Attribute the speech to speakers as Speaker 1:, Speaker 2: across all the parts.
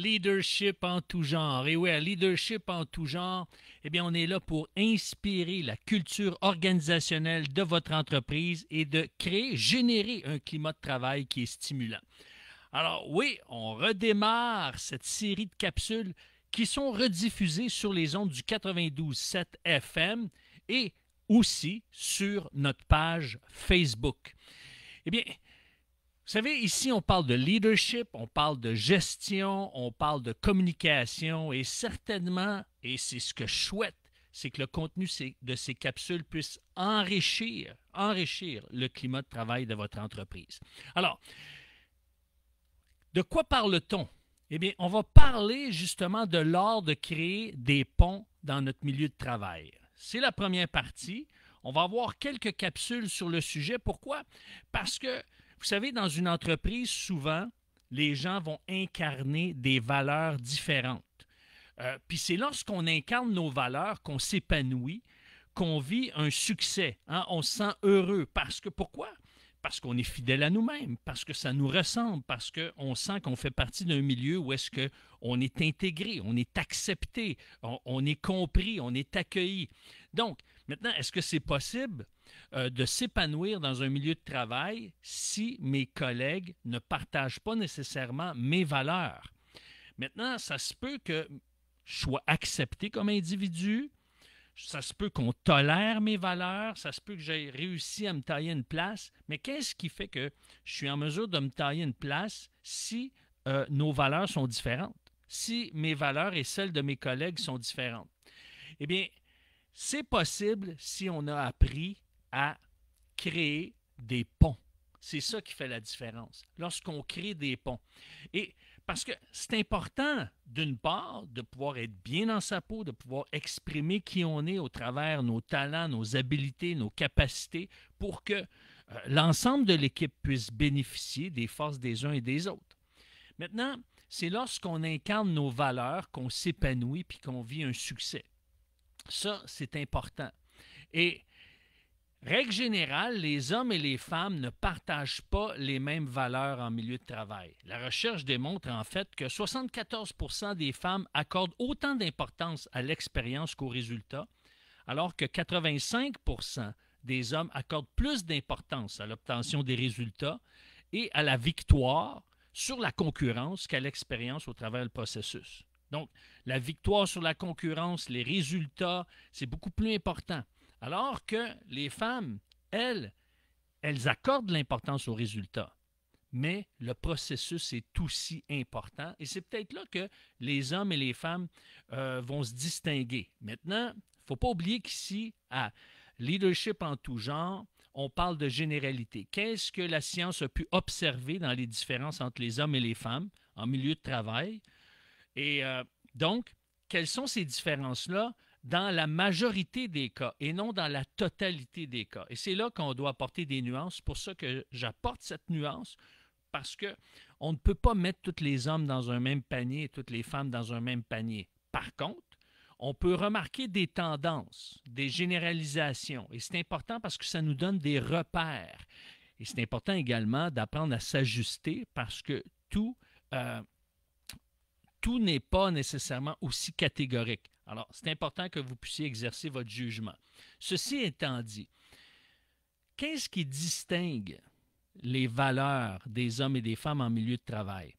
Speaker 1: Leadership en tout genre. Et oui, leadership en tout genre, eh bien, on est là pour inspirer la culture organisationnelle de votre entreprise et de créer, générer un climat de travail qui est stimulant. Alors oui, on redémarre cette série de capsules qui sont rediffusées sur les ondes du 92.7 FM et aussi sur notre page Facebook. Eh bien, vous savez, ici, on parle de leadership, on parle de gestion, on parle de communication et certainement, et c'est ce que je souhaite, c'est que le contenu de ces capsules puisse enrichir, enrichir le climat de travail de votre entreprise. Alors, de quoi parle-t-on? Eh bien, on va parler justement de l'art de créer des ponts dans notre milieu de travail. C'est la première partie. On va avoir quelques capsules sur le sujet. Pourquoi? Parce que vous savez, dans une entreprise, souvent, les gens vont incarner des valeurs différentes. Euh, puis c'est lorsqu'on incarne nos valeurs qu'on s'épanouit, qu'on vit un succès. Hein, on se sent heureux. Parce que pourquoi? Parce qu'on est fidèle à nous-mêmes, parce que ça nous ressemble, parce qu'on sent qu'on fait partie d'un milieu où est-ce qu'on est intégré, on est accepté, on est compris, on est accueilli. Donc, maintenant, est-ce que c'est possible? Euh, de s'épanouir dans un milieu de travail si mes collègues ne partagent pas nécessairement mes valeurs. Maintenant, ça se peut que je sois accepté comme individu, ça se peut qu'on tolère mes valeurs, ça se peut que j'ai réussi à me tailler une place, mais qu'est-ce qui fait que je suis en mesure de me tailler une place si euh, nos valeurs sont différentes, si mes valeurs et celles de mes collègues sont différentes? Eh bien, c'est possible si on a appris à créer des ponts. C'est ça qui fait la différence, lorsqu'on crée des ponts. Et parce que c'est important, d'une part, de pouvoir être bien dans sa peau, de pouvoir exprimer qui on est au travers nos talents, nos habilités, nos capacités, pour que euh, l'ensemble de l'équipe puisse bénéficier des forces des uns et des autres. Maintenant, c'est lorsqu'on incarne nos valeurs qu'on s'épanouit puis qu'on vit un succès. Ça, c'est important. Et Règle générale, les hommes et les femmes ne partagent pas les mêmes valeurs en milieu de travail. La recherche démontre en fait que 74 des femmes accordent autant d'importance à l'expérience qu'aux résultats, alors que 85 des hommes accordent plus d'importance à l'obtention des résultats et à la victoire sur la concurrence qu'à l'expérience au travers du processus. Donc, la victoire sur la concurrence, les résultats, c'est beaucoup plus important. Alors que les femmes, elles, elles accordent l'importance au résultat, Mais le processus est aussi important et c'est peut-être là que les hommes et les femmes euh, vont se distinguer. Maintenant, il ne faut pas oublier qu'ici, à leadership en tout genre, on parle de généralité. Qu'est-ce que la science a pu observer dans les différences entre les hommes et les femmes en milieu de travail? Et euh, donc, quelles sont ces différences-là dans la majorité des cas et non dans la totalité des cas. Et c'est là qu'on doit apporter des nuances. C'est Pour ça que j'apporte cette nuance parce que on ne peut pas mettre tous les hommes dans un même panier et toutes les femmes dans un même panier. Par contre, on peut remarquer des tendances, des généralisations, et c'est important parce que ça nous donne des repères. Et c'est important également d'apprendre à s'ajuster parce que tout, euh, tout n'est pas nécessairement aussi catégorique. Alors, c'est important que vous puissiez exercer votre jugement. Ceci étant dit, qu'est-ce qui distingue les valeurs des hommes et des femmes en milieu de travail?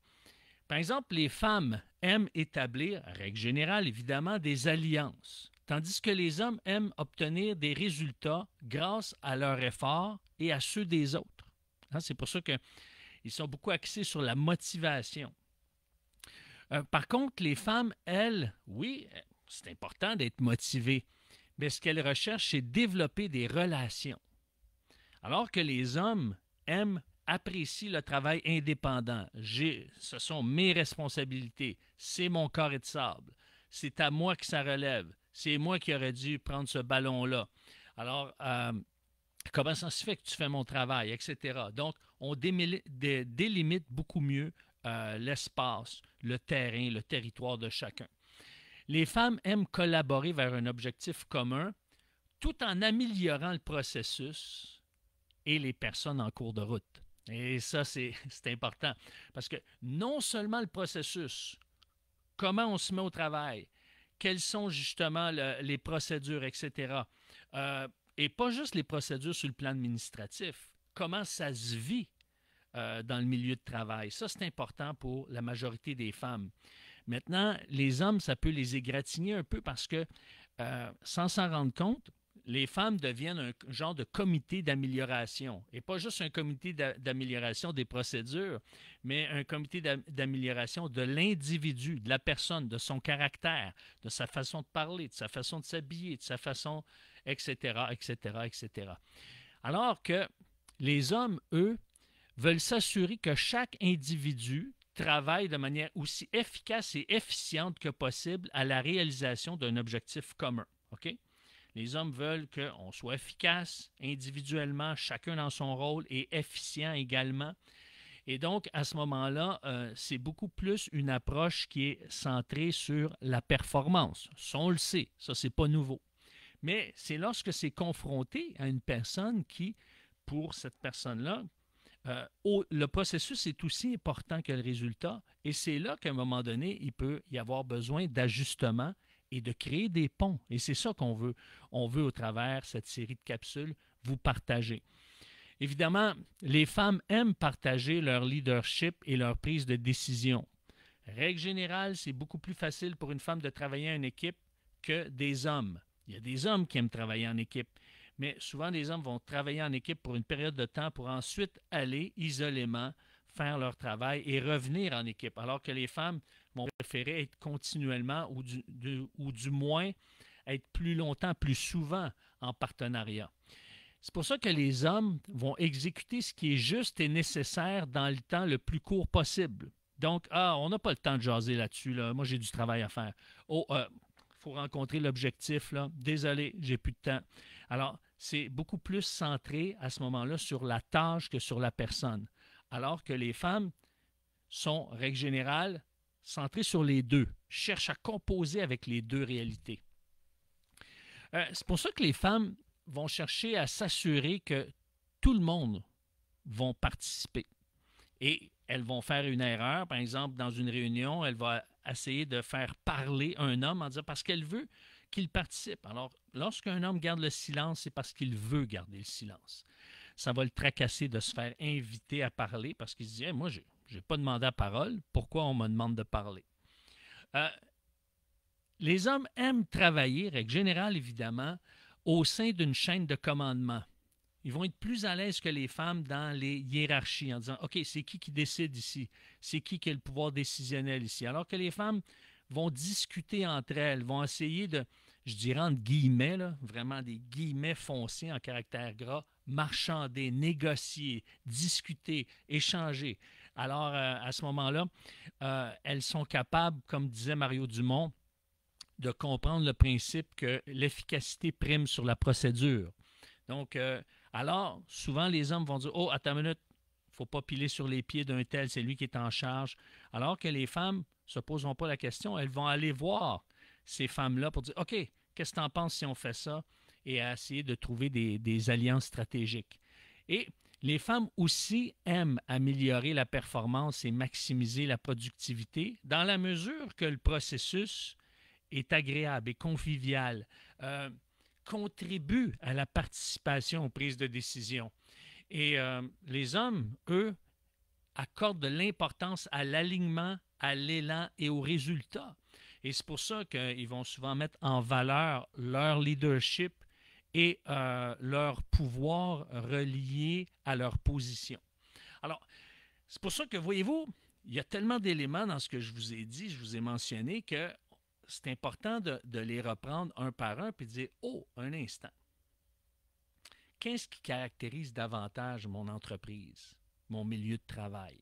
Speaker 1: Par exemple, les femmes aiment établir, règle générale évidemment, des alliances, tandis que les hommes aiment obtenir des résultats grâce à leurs efforts et à ceux des autres. Hein, c'est pour ça qu'ils sont beaucoup axés sur la motivation. Euh, par contre, les femmes, elles, oui, c'est important d'être motivé, mais ce qu'elle recherche, c'est développer des relations. Alors que les hommes aiment, apprécient le travail indépendant. ce sont mes responsabilités, c'est mon corps et de sable, c'est à moi que ça relève, c'est moi qui aurais dû prendre ce ballon-là. Alors, euh, comment ça se fait que tu fais mon travail, etc. Donc, on délimite beaucoup mieux euh, l'espace, le terrain, le territoire de chacun. Les femmes aiment collaborer vers un objectif commun tout en améliorant le processus et les personnes en cours de route. Et ça, c'est important. Parce que non seulement le processus, comment on se met au travail, quelles sont justement les procédures, etc. Euh, et pas juste les procédures sur le plan administratif, comment ça se vit euh, dans le milieu de travail. Ça, c'est important pour la majorité des femmes. Maintenant, les hommes, ça peut les égratigner un peu parce que, euh, sans s'en rendre compte, les femmes deviennent un genre de comité d'amélioration. Et pas juste un comité d'amélioration des procédures, mais un comité d'amélioration de l'individu, de la personne, de son caractère, de sa façon de parler, de sa façon de s'habiller, de sa façon, etc., etc., etc. Alors que les hommes, eux, veulent s'assurer que chaque individu travaille de manière aussi efficace et efficiente que possible à la réalisation d'un objectif commun. OK? Les hommes veulent qu'on soit efficace individuellement, chacun dans son rôle, et efficient également. Et donc, à ce moment-là, euh, c'est beaucoup plus une approche qui est centrée sur la performance. Ça, on le sait, ça, c'est pas nouveau. Mais c'est lorsque c'est confronté à une personne qui, pour cette personne-là, euh, le processus est aussi important que le résultat et c'est là qu'à un moment donné, il peut y avoir besoin d'ajustement et de créer des ponts. Et c'est ça qu'on veut. On veut, au travers cette série de capsules, vous partager. Évidemment, les femmes aiment partager leur leadership et leur prise de décision. Règle générale, c'est beaucoup plus facile pour une femme de travailler en équipe que des hommes. Il y a des hommes qui aiment travailler en équipe mais souvent les hommes vont travailler en équipe pour une période de temps pour ensuite aller isolément faire leur travail et revenir en équipe, alors que les femmes vont préférer être continuellement ou du, ou du moins être plus longtemps, plus souvent en partenariat. C'est pour ça que les hommes vont exécuter ce qui est juste et nécessaire dans le temps le plus court possible. Donc, ah, on n'a pas le temps de jaser là-dessus. Là. Moi, j'ai du travail à faire. Oh, il euh, faut rencontrer l'objectif. Là. Désolé, j'ai plus de temps. Alors, c'est beaucoup plus centré à ce moment-là sur la tâche que sur la personne. Alors que les femmes sont, règle générale, centrées sur les deux, cherchent à composer avec les deux réalités. Euh, c'est pour ça que les femmes vont chercher à s'assurer que tout le monde va participer. Et elles vont faire une erreur, par exemple, dans une réunion, elle va essayer de faire parler un homme en disant parce qu'elle veut qu'il participe. Alors, lorsqu'un homme garde le silence, c'est parce qu'il veut garder le silence. Ça va le tracasser de se faire inviter à parler parce qu'il se dit Moi, je n'ai pas demandé à parole, pourquoi on me demande de parler euh, Les hommes aiment travailler, règle générale évidemment, au sein d'une chaîne de commandement. Ils vont être plus à l'aise que les femmes dans les hiérarchies en disant OK, c'est qui qui décide ici C'est qui qui a le pouvoir décisionnel ici Alors que les femmes vont discuter entre elles, vont essayer de, je dirais entre guillemets, vraiment des guillemets foncés en caractère gras, marchander, négocier, discuter, échanger. Alors, euh, à ce moment-là, euh, elles sont capables, comme disait Mario Dumont, de comprendre le principe que l'efficacité prime sur la procédure. Donc, euh, alors, souvent, les hommes vont dire, oh, attends une minute, faut pas piler sur les pieds d'un tel, c'est lui qui est en charge. Alors que les femmes ne se poseront pas la question, elles vont aller voir ces femmes-là pour dire OK, qu'est-ce que tu en penses si on fait ça et essayer de trouver des, alliances stratégiques. Et les femmes aussi aiment améliorer la performance et maximiser la productivité dans la mesure que le processus est agréable et convivial, euh, contribue à la participation aux prises de décision. Et euh, les hommes, eux, accordent de l'importance à l'alignement, à l'élan et aux résultats. Et c'est pour ça qu'ils vont souvent mettre en valeur leur leadership et euh, leur pouvoir relié à leur position. Alors, c'est pour ça que, voyez-vous, il y a tellement d'éléments dans ce que je vous ai dit, je vous ai mentionné, que c'est important de, de les reprendre un par un puis de dire, oh, un instant qu'est-ce qui caractérise davantage mon entreprise, mon milieu de travail,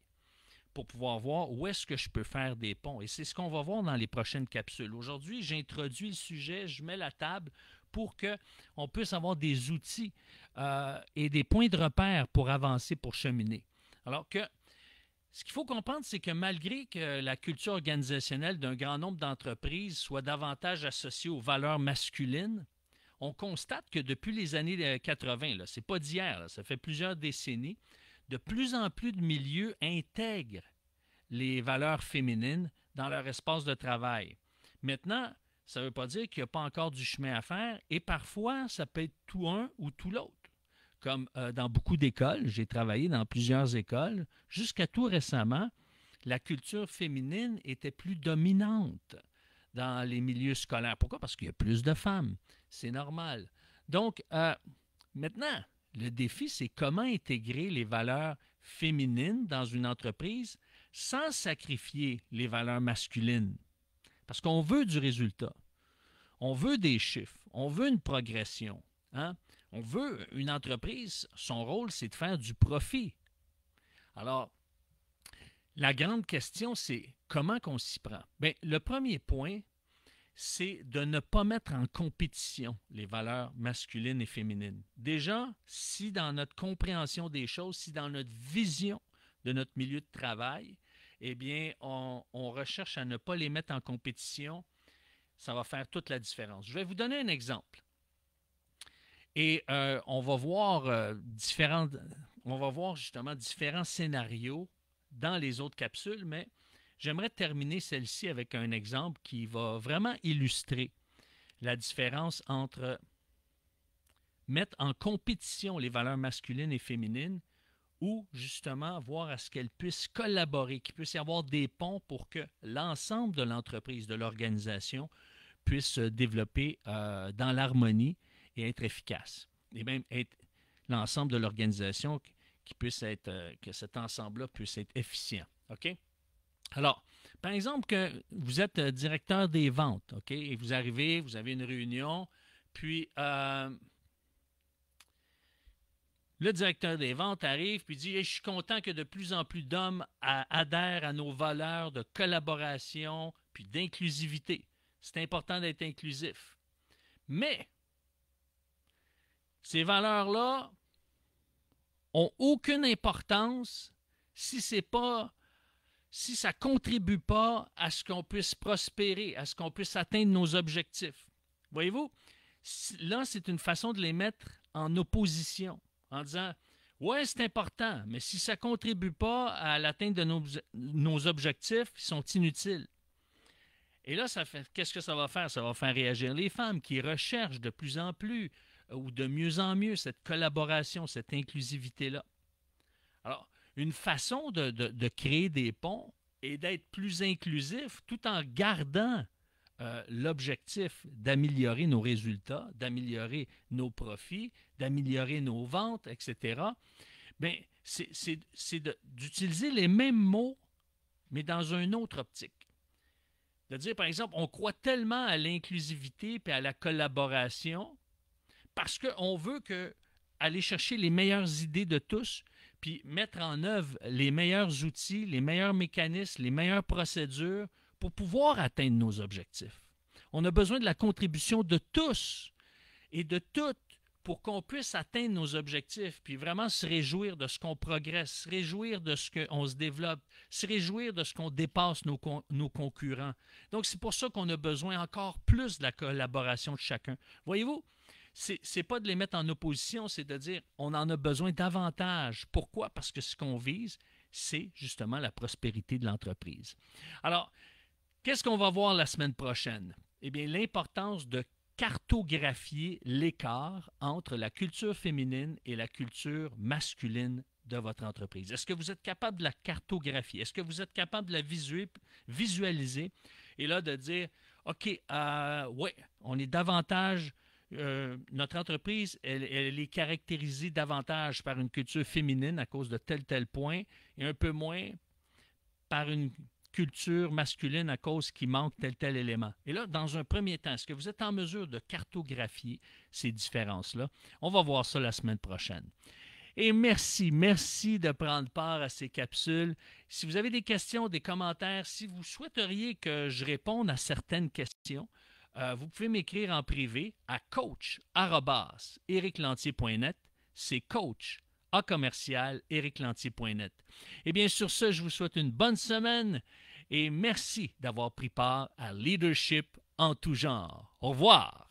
Speaker 1: pour pouvoir voir où est-ce que je peux faire des ponts. Et c'est ce qu'on va voir dans les prochaines capsules. Aujourd'hui, j'introduis le sujet, je mets la table pour qu'on puisse avoir des outils euh, et des points de repère pour avancer, pour cheminer. Alors que ce qu'il faut comprendre, c'est que malgré que la culture organisationnelle d'un grand nombre d'entreprises soit davantage associée aux valeurs masculines, on constate que depuis les années 80, ce n'est pas d'hier, ça fait plusieurs décennies, de plus en plus de milieux intègrent les valeurs féminines dans leur espace de travail. Maintenant, ça ne veut pas dire qu'il n'y a pas encore du chemin à faire et parfois, ça peut être tout un ou tout l'autre. Comme euh, dans beaucoup d'écoles, j'ai travaillé dans plusieurs écoles, jusqu'à tout récemment, la culture féminine était plus dominante dans les milieux scolaires. Pourquoi? Parce qu'il y a plus de femmes. C'est normal. Donc, euh, maintenant, le défi, c'est comment intégrer les valeurs féminines dans une entreprise sans sacrifier les valeurs masculines. Parce qu'on veut du résultat. On veut des chiffres. On veut une progression. Hein? On veut une entreprise, son rôle, c'est de faire du profit. Alors, la grande question, c'est comment qu'on s'y prend? Bien, le premier point, c'est de ne pas mettre en compétition les valeurs masculines et féminines. Déjà, si dans notre compréhension des choses, si dans notre vision de notre milieu de travail, eh bien, on, recherche à ne pas les mettre en compétition, ça va faire toute la différence. Je vais vous donner un exemple. Et euh, on va voir euh, on va voir justement différents scénarios dans les autres capsules, mais j'aimerais terminer celle-ci avec un exemple qui va vraiment illustrer la différence entre mettre en compétition les valeurs masculines et féminines ou justement voir à ce qu'elles puissent collaborer, qu'il puisse y avoir des ponts pour que l'ensemble de l'entreprise, de l'organisation, puisse se développer euh, dans l'harmonie et être efficace. Et même l'ensemble de l'organisation puisse être, euh, que cet ensemble-là puisse être efficient. OK? Alors, par exemple, que vous êtes euh, directeur des ventes, OK? Et vous arrivez, vous avez une réunion, puis euh, le directeur des ventes arrive puis dit Je suis content que de plus en plus d'hommes adhèrent à nos valeurs de collaboration puis d'inclusivité. C'est important d'être inclusif. Mais ces valeurs-là, aucune importance si c'est pas si ça contribue pas à ce qu'on puisse prospérer, à ce qu'on puisse atteindre nos objectifs. Voyez-vous, là c'est une façon de les mettre en opposition en disant ouais, c'est important, mais si ça contribue pas à l'atteinte de nos, nos objectifs, ils sont inutiles. Et là, ça fait, qu'est-ce que ça va faire? Ça va faire réagir les femmes qui recherchent de plus en plus ou de mieux en mieux cette collaboration, cette inclusivité-là. Alors, une façon de, créer des ponts et d'être plus inclusif tout en gardant euh, l'objectif d'améliorer nos résultats, d'améliorer nos profits, d'améliorer nos ventes, etc., bien, c'est d'utiliser les mêmes mots, mais dans une autre optique. De dire, par exemple, on croit tellement à l'inclusivité et à la collaboration parce qu'on veut aller chercher les meilleures idées de tous, puis mettre en œuvre les meilleurs outils, les meilleurs mécanismes, les meilleures procédures pour pouvoir atteindre nos objectifs. On a besoin de la contribution de tous et de toutes pour qu'on puisse atteindre nos objectifs, puis vraiment se réjouir de ce qu'on progresse, se réjouir de ce qu'on se développe, se réjouir de ce qu'on dépasse nos, nos, concurrents. Donc c'est pour ça qu'on a besoin encore plus de la collaboration de chacun. Voyez-vous, c'est pas de les mettre en opposition, c'est de dire on en a besoin davantage. Pourquoi? Parce que ce qu'on vise, c'est justement la prospérité de l'entreprise. Alors, qu'est-ce qu'on va voir la semaine prochaine? Eh bien, l'importance de cartographier l'écart entre la culture féminine et la culture masculine de votre entreprise. Est-ce que vous êtes capable de la cartographier? Est-ce que vous êtes capable de la visualiser et là de dire, OK, euh, oui, on est davantage euh, notre entreprise, elle, est caractérisée davantage par une culture féminine à cause de tel, tel point, et un peu moins par une culture masculine à cause qui manque tel, tel élément. Et là, dans un premier temps, est-ce que vous êtes en mesure de cartographier ces différences-là? On va voir ça la semaine prochaine. Et merci, merci de prendre part à ces capsules. Si vous avez des questions, des commentaires, si vous souhaiteriez que je réponde à certaines questions, euh, vous pouvez m'écrire en privé à coach.ericlantier.net. C'est coach à commercial Et eh bien sur ce, je vous souhaite une bonne semaine et merci d'avoir pris part à Leadership en tout genre. Au revoir.